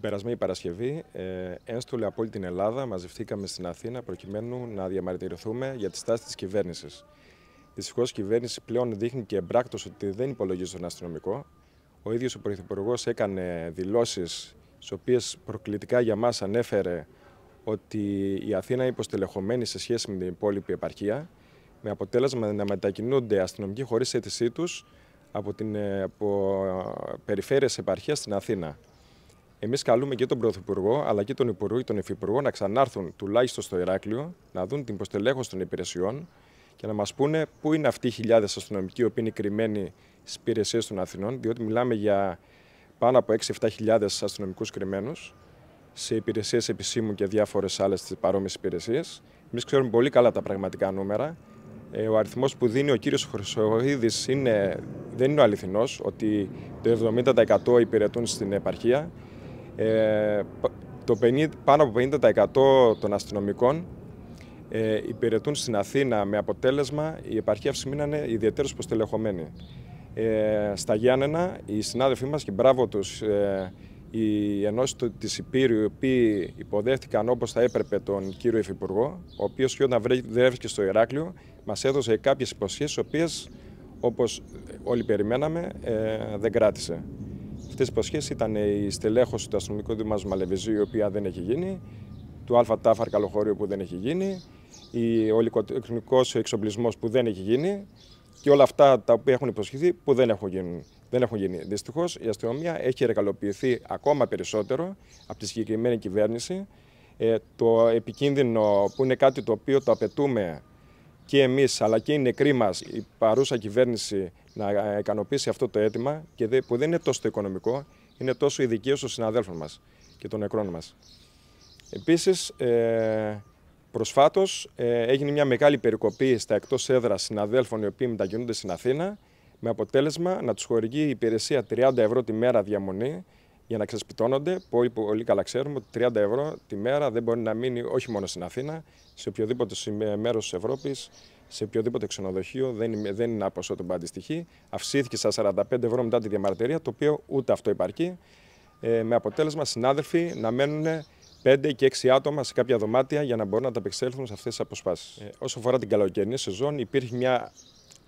Την περασμένη Παρασκευή, ε, ένστολοι από όλη την Ελλάδα μαζευτήκαμε στην Αθήνα προκειμένου να διαμαρτυρηθούμε για τη στάση της κυβέρνησης. Δυστυχώς, η κυβέρνηση πλέον δείχνει και εμπράκτος ότι δεν υπολογίζει τον αστυνομικό. Ο ίδιος ο Πρωθυπουργός έκανε δηλώσεις, στις οποίες προκλητικά για μας ανέφερε ότι η Αθήνα είναι υποστελεχωμένη σε σχέση με την υπόλοιπη επαρχία, με αποτέλεσμα να μετακινούνται αστυνομικοί χωρίς αίτησή τους από, ε, από ε, στην Αθήνα. Εμείς καλούμε και τον Πρωθυπουργό αλλά και τον Υπουργό και τον Υφυπουργό να ξανάρθουν τουλάχιστον στο Ηράκλειο, να δουν την υποστελέχωση των υπηρεσιών και να μας πούνε πού είναι αυτοί οι χιλιάδες αστυνομικοί οι οποίοι είναι κρυμμένοι στις υπηρεσίες των Αθηνών, διότι μιλάμε για πάνω από 6-7 αστυνομικούς κρυμμένους σε υπηρεσίες επισήμου και διάφορες άλλες παρόμοιες υπηρεσίες. Εμείς ξέρουμε πολύ καλά τα πραγματικά νούμερα. Ε, ο αριθμός που δίνει ο κύριος Χρυσοχοίδης δεν είναι ο αληθινός, ότι το 70% υπηρετούν στην επαρχία. Ε, το 50, πάνω από 50% των αστυνομικών ε, υπηρετούν στην Αθήνα με αποτέλεσμα η επαρχία αυτή είναι ιδιαίτερως προστελεχωμένη. Ε, στα Γιάννενα, οι συνάδελφοί μας και μπράβο τους, ε, οι ενώσεις της Υπήρου, οι οποίοι υποδέχτηκαν όπως θα έπρεπε τον κύριο Υφυπουργό, ο οποίος και όταν βρέθηκε στο Ηράκλειο, μας έδωσε κάποιες υποσχέσεις, οποίες όπως όλοι περιμέναμε, ε, δεν κράτησε. Αυτές οι υποσχέσει ήταν η στελέχωση του αστυνομικού δήμου Μαλεβιζίου, η οποία δεν έχει γίνει, του ΑΤΑΦΑΡ Καλοχώριου που δεν έχει γίνει, ο ολικοτεχνικό εξοπλισμός που δεν έχει γίνει και όλα αυτά τα οποία έχουν υποσχεθεί που δεν έχουν γίνει. Δεν έχουν γίνει. Δυστυχώς η αστυνομία έχει εργαλοποιηθεί ακόμα περισσότερο από τη συγκεκριμένη κυβέρνηση. Ε, το επικίνδυνο που είναι κάτι το οποίο το απαιτούμε και εμείς αλλά και οι νεκροί μας, η παρούσα κυβέρνηση να ε, ικανοποιήσει αυτό το αίτημα και που δεν είναι τόσο το οικονομικό, είναι τόσο η δικαίωση των συναδέλφων μας και των νεκρών μας. Επίσης, ε, προσφάτως ε, έγινε μια μεγάλη περικοπή στα εκτός έδρας συναδέλφων οι οποίοι μετακινούνται στην Αθήνα, με αποτέλεσμα να τους χορηγεί η υπηρεσία 30 ευρώ τη μέρα διαμονή για να ξεσπιτώνονται. Πολύ, πολύ καλά ξέρουμε ότι 30 ευρώ τη μέρα δεν μπορεί να μείνει όχι μόνο στην Αθήνα, σε οποιοδήποτε μέρος της Ευρώπης, σε οποιοδήποτε ξενοδοχείο. Δεν, είναι, δεν είναι αντιστοιχεί. Αυξήθηκε στα 45 ευρώ μετά τη διαμαρτυρία, το οποίο ούτε αυτό υπαρκεί. Ε, με αποτέλεσμα συνάδελφοι να μένουν 5 και 6 άτομα σε κάποια δωμάτια για να μπορούν να ανταπεξέλθουν σε αυτές τις αποσπάσεις. Ε, όσο αφορά την καλοκαιρινή σεζόν, υπήρχε μια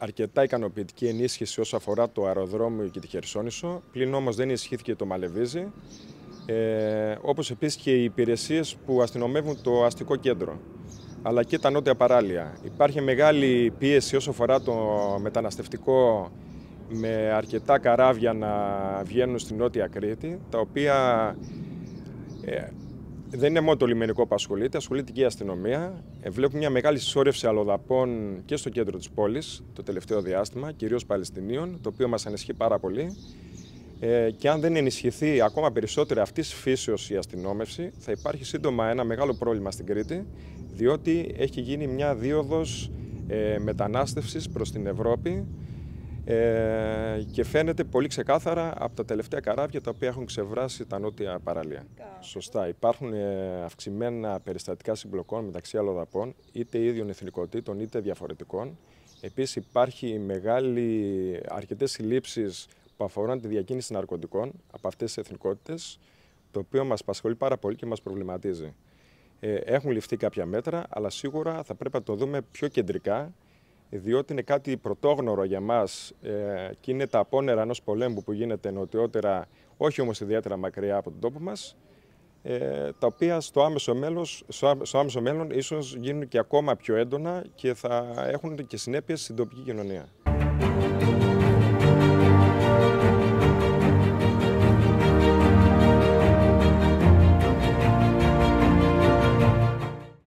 αρκετά ικανοποιητική ενίσχυση όσο αφορά το αεροδρόμιο και τη Χερσόνησο. Πλην όμως δεν ισχύθηκε το Μαλεβίζι. Ε, Όπως επίσης και οι υπηρεσίες που αστυνομεύουν το αστικό κέντρο αλλά και τα νότια παράλια. Υπάρχει μεγάλη πίεση όσο αφορά το μεταναστευτικό με αρκετά καράβια να βγαίνουν στην νότια Κρήτη, τα οποία ε, δεν είναι μόνο το λιμενικό που ασχολείται, ασχολείται και η αστυνομία. Ε, βλέπουμε μια μεγάλη συσσόρευση αλλοδαπών και στο κέντρο της πόλης το τελευταίο διάστημα, κυρίως Παλαιστινίων, το οποίο μας ανισχύει πάρα πολύ. Ε, και αν δεν ενισχυθεί ακόμα περισσότερο αυτής της φύσεως η αστυνόμευση, θα υπάρχει σύντομα ένα μεγάλο πρόβλημα στην Κρήτη, διότι έχει γίνει μια δίωδος ε, μετανάστευσης προς την Ευρώπη ε, και φαίνεται πολύ ξεκάθαρα από τα τελευταία καράβια τα οποία έχουν ξεβράσει τα νότια παραλία. Σωστά. Υπάρχουν ε, αυξημένα περιστατικά συμπλοκών μεταξύ αλλοδαπών, είτε ίδιων εθνικότητων είτε διαφορετικών. Επίσης υπάρχει μεγάλη, αρκετές συλλήψεις που αφορούν τη διακίνηση ναρκωτικών από αυτές τις εθνικότητες, το οποίο μας απασχολεί πάρα πολύ και μας προβληματίζει. Ε, έχουν ληφθεί κάποια μέτρα, αλλά σίγουρα θα πρέπει να το δούμε πιο κεντρικά διότι είναι κάτι πρωτόγνωρο για μας ε, και είναι τα απόνερα ενός πολέμου που γίνεται νοτιότερα, όχι όμως ιδιαίτερα μακριά από τον τόπο μας, ε, τα οποία στο άμεσο, μέλος, στο άμεσο μέλλον ίσως γίνουν και ακόμα πιο έντονα και θα έχουν και συνέπειες στην τοπική κοινωνία.